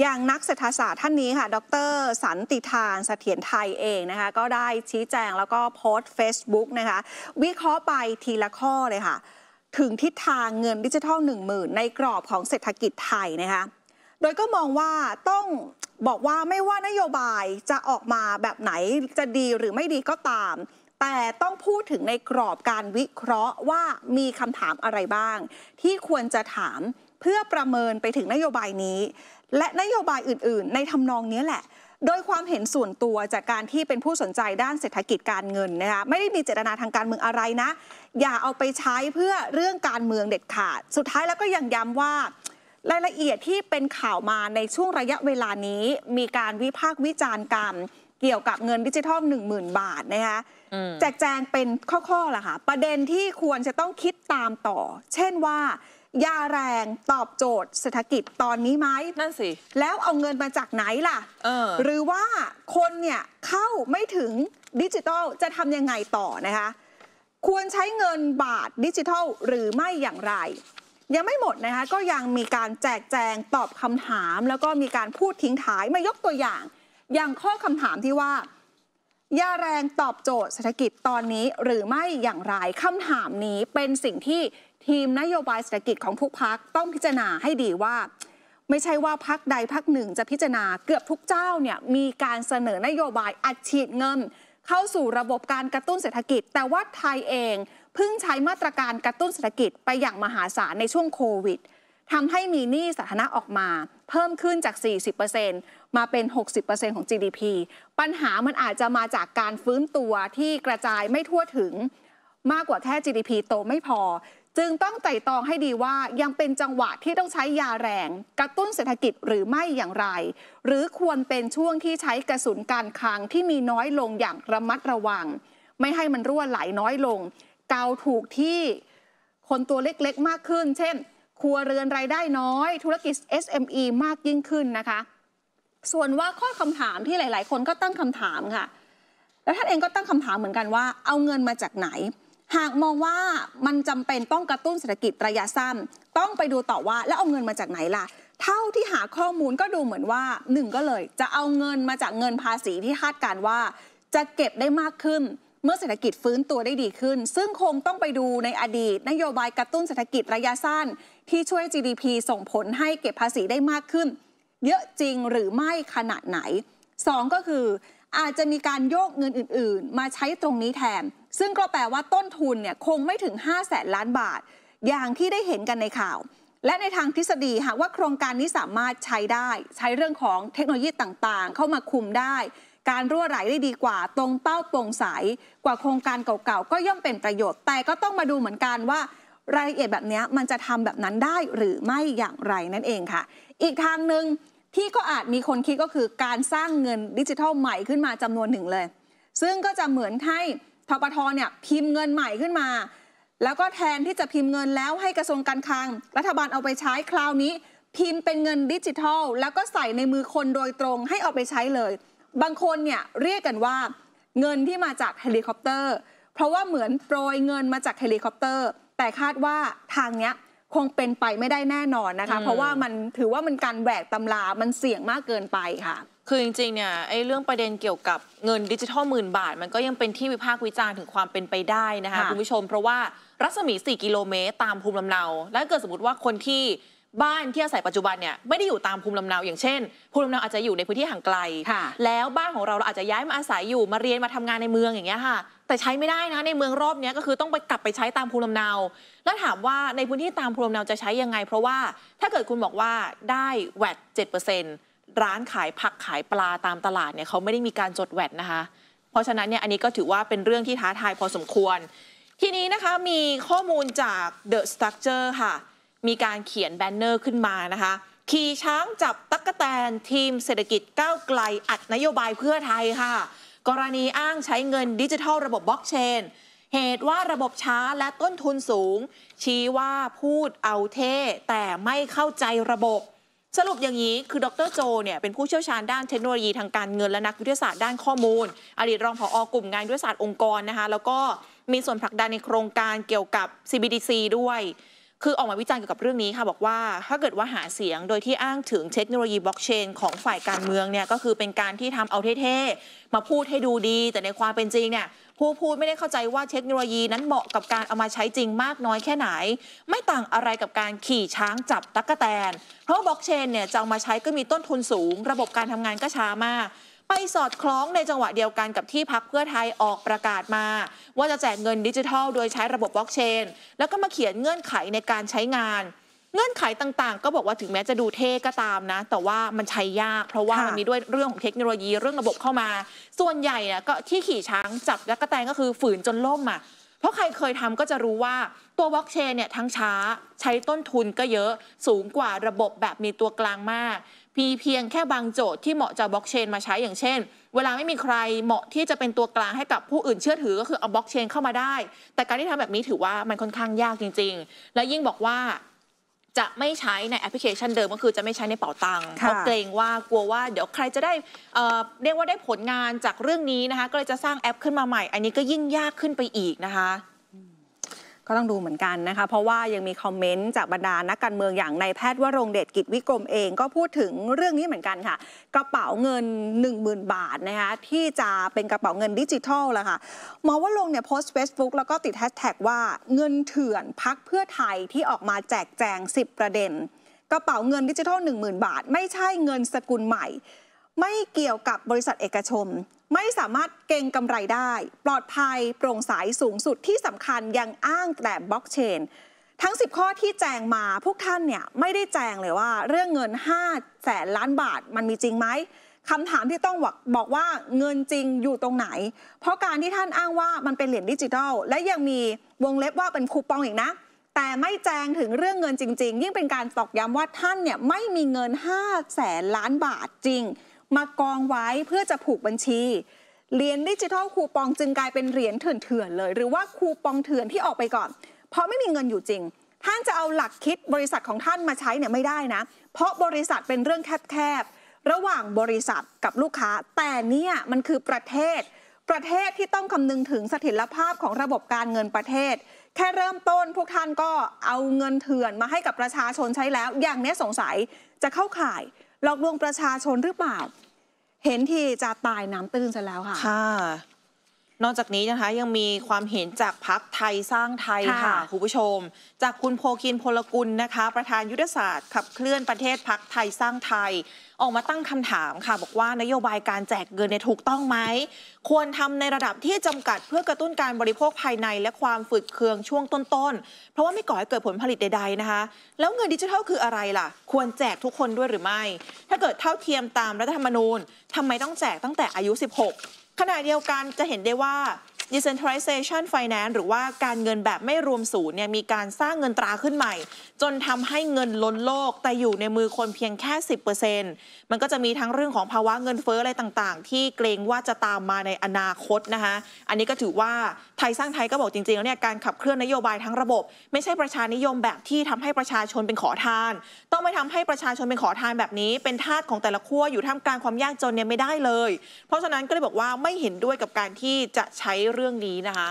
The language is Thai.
อย่างนักเศรษฐศาสตร์ท่านนี้ค่ะ ดร สันติทาน เสถียรไทยเองนะคะ ก็ได้ชี้แจงแล้วก็โพสต์ Facebook นะคะวิเคราะห์ไปทีละข้อเลยค่ะถึงทิศทางเงินดิจิทัล1 0,000ในกรอบของเศรษฐกิจไทยนะคะ โดยก็มองว่าต้องบอกว่าไม่ว่านโยบายจะออกมาแบบไหนจะดีหรือไม่ดีก็ตาม แต่ต้องพูดถึงในกรอบการวิเคราะห์ว่ามีคำถามอะไรบ้าง ที่ควรจะถามเพื่อประเมินไปถึงนโยบายนี้และนโยบายอื่นๆ ในทำนองนี้แหละ โดยความเห็นส่วนตัวจากการที่เป็นผู้สนใจด้านเศรษฐกิจการเงินนะคะ ไม่ได้มีเจตนาทางการเมืองอะไรนะ อย่าเอาไปใช้เพื่อเรื่องการเมืองเด็ดขาด สุดท้ายแล้วก็ยังย้ำว่า รายละเอียดที่เป็นข่าวมาในช่วงระยะเวลานี้ มีการวิพากษ์วิจารณ์กันเกี่ยวกับเงินดิจิทัล10,000บาทนะคะแจกแจงเป็นข้อๆล่ะค่ะประเด็นที่ควรจะต้องคิดตามต่อ เช่นว่ายาแรง ตอบโจทย์เศรษฐกิจตอนนี้ไหมนั่นสิแล้วเอาเงินมาจากไหนล่ะหรือว่าคนเนี่ยเข้าไม่ถึงดิจิทัลจะทำยังไงต่อนะคะ ควรใช้เงินบาทดิจิทัลหรือไม่อย่างไรยังไม่หมดนะคะก็ยังมีการแจกแจงตอบคำถาม แล้วก็มีการพูดทิ้งท้ายมายกตัวอย่าง อย่างข้อคำถามที่ว่ายาแรงตอบโจทย์เศรษฐกิจตอนนี้ หรือไม่อย่างไรคำถามนี้เป็นสิ่งที่ทีมนโยบายเศรษฐกิจของทุกพักต้องพิจารณาให้ดีว่า ไม่ใช่ว่าพักใดพักหนึ่งจะพิจารณาเกือบทุกเจ้าเนี่ยมีการเสนอนโยบายอัดฉีดเงิน เข้าสู่ระบบการกระตุ้นเศรษฐกิจ แต่ว่าไทยเองเพิ่งใช้มาตรการกระตุ้นเศรษฐกิจไปอย่างมหาศาลในช่วงโควิดทำให้มีหนี้สาธารณะออกมาเพิ่มขึ้นจาก 40%มาเป็น 60%ของ GDP ปัญหา มันอาจจะมาจากการฟื้นตัวที่กระจายไม่ทั่วถึง มากกว่าแค่ GDP โตไม่พอ จึงต้องไต่ตองให้ดีว่ายังเป็นจังหวะที่ต้องใช้ยาแรง กระตุ้นเศรษฐกิจหรือไม่อย่างไร หรือควรเป็นช่วงที่ใช้กระสุนการคลังที่มีน้อยลงอย่างระมัดระวัง ไม่ให้มันรั่วไหลน้อยลงเกาถูกที่คนตัวเล็กๆ มากขึ้นเช่นครัวเรือนรายได้น้อยธุรกิจ SME มากยิ่งขึ้นนะคะ ส่วนว่าข้อคำถามที่หลาย ๆ คนก็ตั้งคำถามค่ะแล้วท่านเองก็ตั้งคำถามเหมือนกันว่าเอาเงินมาจากไหน หากมองว่ามันจำเป็นต้องกระตุ้นเศรษฐกิจระยะสั้น ต้องไปดูต่อว่าแล้วเอาเงินมาจากไหนล่ะ เท่าที่หาข้อมูลก็ดูเหมือนว่าหนึ่งก็เลย จะเอาเงินมาจากเงินภาษีที่คาดการว่า จะเก็บได้มากขึ้นเมื่อเศรษฐกิจฟื้นตัวได้ดีขึ้น ซึ่งคงต้องไปดูในอดีตนโยบายกระตุ้นเศรษฐกิจระยะสั้นที่ช่วย GDP ส่งผลให้เก็บภาษีได้มากขึ้น เยอะจริงหรือไม่ขนาดไหน 2 ก็คืออาจจะมีการโยกเงินอื่น ๆ มาใช้ตรงนี้แทนซึ่งก็แปลว่าต้นทุนเนี่ยคงไม่ถึง5 0 0แสนล้านบาท อย่างที่ได้เห็นกันในข่าว และในทางทฤษฎีหากว่าโครงการนี้สามารถใช้ได้ ใช้เรื่องของเทคโนโลยีต่างๆ เข้ามาคุมได้ การรั่วไหลได้ดีกว่า ตรงเป้าโปร่งใสกว่าโครงการเก่าๆก็ย่อมเป็นประโยชน์แต่ก็ต้องมาดูเหมือนกันว่ารายละเอียดแบบนี้มันจะทำแบบนั้นได้หรือไม่อย่างไรนั่นเองค่ะ อีกทางหนึ่งที่ก็อาจมีคนคิดก็คือการสร้างเงินดิจิทัลใหม่ขึ้นมาจำนวนหนึ่งเลย ซึ่งก็จะเหมือนให้ทปทเนี่ยพิมพ์เงินใหม่ขึ้นมา แล้วก็แทนที่จะพิมพ์เงินแล้วให้กระทรวงการคลังรัฐบาลเอาไปใช้คราวนี้พิมพ์เป็นเงินดิจิทัล แล้วก็ใส่ในมือคนโดยตรงให้เอาไปใช้เลย บางคนเนี่ยเรียกกันว่า เงินที่มาจากเฮลิคอปเตอร์ เพราะว่าเหมือนโปรยเงินมาจากเฮลิคอปเตอร์แต่คาดว่าทางเนี้ยคงเป็นไปไม่ได้แน่นอนนะคะ เพราะว่ามันถือว่ามันการแหวกตำรามันเสี่ยงมากเกินไปค่ะ คือจริงๆเนี่ย ไอ้เรื่องประเด็นเกี่ยวกับเงินดิจิทัลหมื่นบาท มันก็ยังเป็นที่วิพากษ์วิจารณ์ถึงความเป็นไปได้นะคะคุณผู้ชม เพราะว่ารัศมี 4 กิโลเมตรตามภูมิลำเนา และเกิดสมมติว่าคนที่บ้านที่อาศัยปัจจุบันเนี่ยไม่ได้อยู่ตามภูมิลำเนาอย่างเช่น ภูมิลำเนาอาจจะอยู่ในพื้นที่ห่างไกลแล้วบ้านของเราเราอาจจะย้ายมาอาศัยอยู่มาเรียนมาทำงานในเมืองอย่างเงี้ยค่ะแต่ใช้ไม่ได้นะในเมืองรอบนี้ก็คือต้องไปกลับไปใช้ตามภูมิลำเนา แล้วถามว่าในพื้นที่ตามภูมิลำเนาจะใช้ยังไง เพราะว่าถ้าเกิดคุณบอกว่าได้แวดเจ็ดเปอร์เซ็นต์ร้านขายผักขายปลาตามตลาดเนี่ยเขาไม่ได้มีการจดแวดนะคะ เพราะฉะนั้นเนี่ยอันนี้ก็ถือว่าเป็นเรื่องที่ท้าทายพอสมควร ทีนี้นะคะมีข้อมูลจาก The Structure ค่ะมีการเขียนแบนเนอร์ขึ้นมานะคะ ขี่ช้างจับตั๊กแตนทีมเศรษฐกิจก้าวไกลอัดนโยบายเพื่อไทยค่ะ กรณีอ้างใช้เงินดิจิทัลระบบบล็อกเชนเหตุว่าระบบช้าและต้นทุนสูง ชี้ว่าพูดเอาเท่ แต่ไม่เข้าใจระบบ สรุปอย่างนี้คือดรโจเนี่ยเป็นผู้เชี่ยวชาญด้านเทคโนโลยีทางการเงินและนักวิทยาศาสตร์ด้านข้อมูลอดีตรองผออกลุ่มงานวิทยาศาสตร์องค์กรนะคะแล้วก็มีส่วนผลักดันในโครงการเกี่ยวกับ CBDC ด้วยคือออกมาวิจารณ์เกี่ยวกับเรื่องนี้ค่ะบอกว่าถ้าเกิดว่าหาเสียงโดยที่อ้างถึงเทคโนโลยีบล็อกเชน ของฝ่ายการเมือง เนี่ยก็คือเป็นการที่ทำเอาเท่ ๆ มาพูดให้ดูดีแต่ในความเป็นจริงเนี่ยผู้พูดไม่ได้เข้าใจว่าเทคโนโลยีนั้นเหมาะกับการเอามาใช้จริงมากน้อยแค่ไหน ไม่ต่างอะไรกับการขี่ช้างจับตั๊กแตน เพราะบล็อกเชนเนี่ยจะเอามาใช้ก็มีต้นทุนสูง ระบบการทำงานก็ช้ามากไปสอดคล้องในจังหวะเดียวกันกับที่พักเพื่อไทยออกประกาศมา ว่าจะแจกเงินดิจิทัล โดยใช้ระบบบล็อกเชนแล้วก็มาเขียนเงื่อนไขในการใช้งาน เงื่อนไขต่างๆ ก็บอกว่าถึงแม้จะดูเท่ก็ตามนะ แต่ว่ามันใช้ยาก เพราะว่ามันมีด้วยเรื่องของเทคโนโลยีเรื่องระบบเข้ามา ส่วนใหญ่เนี่ยก็ที่ขี่ช้างจับและกระแตงก็คือฝืนจนล่มอ่ะเพราะใครเคยทำก็จะรู้ว่าตัวบล็อกเชนเนี่ยทั้งช้าใช้ต้นทุนก็เยอะสูงกว่าระบบแบบมีตัวกลางมากมีเพียงแค่บางโจทย์ที่เหมาะจะบล็อกเชนมาใช้อย่างเช่น เวลาไม่มีใครเหมาะที่จะเป็นตัวกลางให้กับผู้อื่นเชื่อถือ ก็คือเอาบล็อกเชนเข้ามาได้ แต่การที่ทำแบบนี้ถือว่ามันค่อนข้างยากจริง ๆ และยิ่งบอกว่าจะไม่ใช้ในแอปพลิเคชันเดิมก็คือจะไม่ใช้ในเป๋าตังค์เพราะเกรงว่ากลัวว่าเดี๋ยวใครจะได้เเรียกว่าได้ผลงานจากเรื่องนี้นะคะ ก็เลยจะสร้างแอปขึ้นมาใหม่ อันนี้ก็ยิ่งยากขึ้นไปอีกนะคะก็ต้องดูเหมือนกันนะคะเพราะว่ายังมีคอมเมนต์จากบรรดานักการเมืองอย่างนายแพทย์วรงเดชกิจวิกรมเองก็พูดถึงเรื่องนี้เหมือนกันค่ะกระเป๋าเงิน 10,000 บาทนะคะที่จะเป็นกระเป๋าเงินดิจิทัลและค่ะหมอวรงเนี่ยโพสต์เฟซบุ๊กแล้วก็ติดแฮชแท็กว่า เงินเถื่อนพักเพื่อไทยที่ออกมาแจกแจง 10 ประเด็นกระเป๋าเงินดิจิทัล 10,000 บาท ไม่ใช่เงินสกุลใหม่ไม่เกี่ยวกับบริษัทเอกชนไม่สามารถเก่งกำไรได้ปลอดภัยโปร่งใสสูงสุดที่สำคัญยังอ้างแต่บล็อกเชนทั้ง 10 ข้อที่แจงมา พวกท่านเนี่ยไม่ได้แจงเลยว่า เรื่องเงิน5แสนล้านบาทมันมีจริงไหมคำถามที่ต้องบอกว่าเงินจริงอยู่ตรงไหน เพราะการที่ท่านอ้างว่ามันเป็นเหรียญดิจิทัลและยังมีวงเล็บว่าเป็นคูปองอีกนะ แต่ไม่แจงถึงเรื่องเงินจริงๆยิ่งเป็นการตอกย้ำว่าท่านเนี่ยไม่มีเงิน5แสนล้านบาทจริงมากองไว้เพื่อจะผูกบัญชีเหรียญดิจิทัลคูปองจึงกลายเป็นเหรียญเถื่อนๆเลย หรือว่าคูปองเถื่อนที่ออกไปก่อนเพราะไม่มีเงินอยู่จริง ท่านจะเอาหลักคิดบริษัทของท่านมาใช้เนี่ยไม่ได้นะ เพราะบริษัทเป็นเรื่องแคบๆระหว่างบริษัทกับลูกค้า แต่เนี่ยมันคือประเทศ ประเทศที่ต้องคำนึงถึงสถิลภาพของระบบการเงินประเทศ แค่เริ่มต้น พวกท่านก็เอาเงินเถื่อนมาให้กับประชาชนใช้แล้ว อย่างนี้สงสัยจะเข้าข่ายหลอกลวงประชาชนหรือเปล่า เห็นทีจะตายน้ำตื้นซะแล้วค่ะ ค่ะนอกจากนี้นะคะยังมีความเห็นจากพักไทยสร้างไทยค่ะ คุณผู้ชม จากคุณโพคินพลกุลนะคะ ประธานยุทธศาสตร์ ขับเคลื่อนประเทศพักไทยสร้างไทย ออกมาตั้งคำถามค่ะ บอกว่านโยบายการแจกเงินเนี่ยถูกต้องไหม ควรทำในระดับที่จำกัดเพื่อกระตุ้นการบริโภคภายในและความฝึกเคืองช่วงต้นๆ เพราะว่าไม่ก่อให้เกิดผลผลิตใด ๆนะคะ แล้วเงินดิจิทัลคืออะไรล่ะ ควรแจกทุกคนด้วยหรือไม่ ถ้าเกิดเท่าเทียมตามรัฐธรรมนูญทำไมต้องแจกตั้งแต่อายุ 16ขณะเดียวกันจะเห็นได้ว่า decentralization finance หรือว่าการเงินแบบไม่รวมศูนย์เนี่ยมีการสร้างเงินตราขึ้นใหม่ จนทำให้เงินล้นโลก แต่อยู่ในมือคนเพียงแค่10%มันก็จะมีทั้งเรื่องของภาวะเงินเฟ้ออะไรต่างๆ ที่เกรงว่าจะตามมาในอนาคตนะคะอันนี้ก็ถือว่าไทยสร้างไทยก็บอกจริงๆแล้วเนี่ยการขับเคลื่อนนโยบายทั้งระบบไม่ใช่ประชานิยมแบบที่ทำให้ประชาชนเป็นขอทาน ต้องไม่ทำให้ประชาชนเป็นขอทานแบบนี้เป็นทาสของแต่ละขั้วอยู่ท่ามกลางความยากจนเนี่ยไม่ได้เลย เพราะฉะนั้นก็เลยบอกว่าไม่เห็นด้วยกับการที่จะใช้เรื่องนี้นะคะ